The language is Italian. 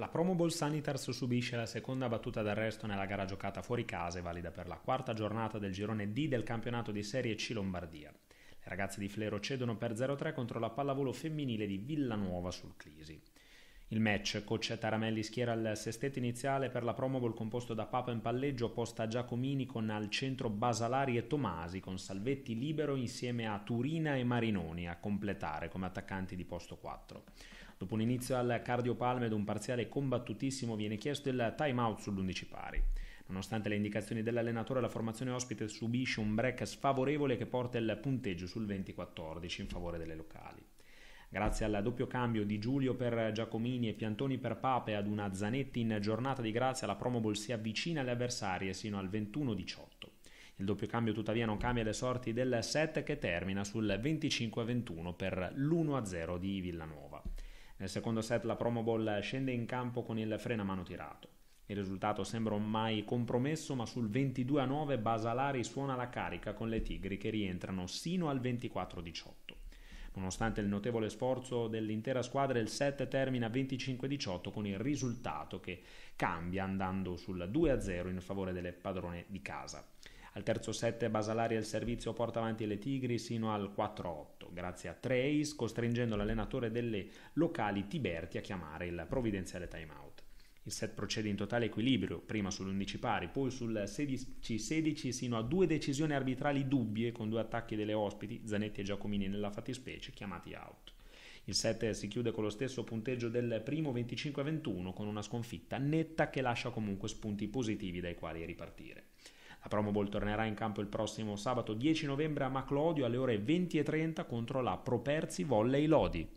La Promo Ball Sanitars subisce la seconda battuta d'arresto nella gara giocata fuori casa e valida per la quarta giornata del girone D del campionato di Serie C Lombardia. Le ragazze di Flero cedono per 0-3 contro la pallavolo femminile di Villanuova sul Clisi. Il match, coach Taramelli schiera il sestetto iniziale per la Promobol composto da Papa in palleggio, posta Giacomini con al centro Basalari e Tomasi, con Salvetti libero insieme a Turina e Marinoni a completare come attaccanti di posto 4. Dopo un inizio al cardiopalme ed un parziale combattutissimo viene chiesto il time out sull'11 pari. Nonostante le indicazioni dell'allenatore, la formazione ospite subisce un break sfavorevole che porta il punteggio sul 20-14 in favore delle locali grazie al doppio cambio di Giulio per Giacomini e Piantoni per Pape ad una Zanetti in giornata di grazia la Pro Bowl si avvicina alle avversarie sino al 21-18. Il doppio cambio tuttavia non cambia le sorti del set che termina sul 25-21 per l'1-0 di Villanova. Nel secondo set la Promo Bowl scende in campo con il freno a mano tirato. Il risultato sembra ormai compromesso, ma sul 22 9 Basalari suona la carica con le Tigri che rientrano sino al 24-18. Nonostante il notevole sforzo dell'intera squadra, il set termina 25-18 con il risultato che cambia andando sul 2-0 in favore delle padrone di casa. Al terzo set Basalari al servizio porta avanti le Tigri sino al 4-8, grazie a Trace, costringendo l'allenatore delle locali Tiberti a chiamare il provvidenziale timeout. Il set procede in totale equilibrio, prima sull'11 pari, poi sul 16-16 sino a due decisioni arbitrali dubbie con due attacchi delle ospiti, Zanetti e Giacomini nella fattispecie, chiamati out. Il set si chiude con lo stesso punteggio del primo 25-21 con una sconfitta netta che lascia comunque spunti positivi dai quali ripartire. La Bowl tornerà in campo il prossimo sabato 10 novembre a Maclodio alle ore 20.30 contro la Properzi Volley Lodi.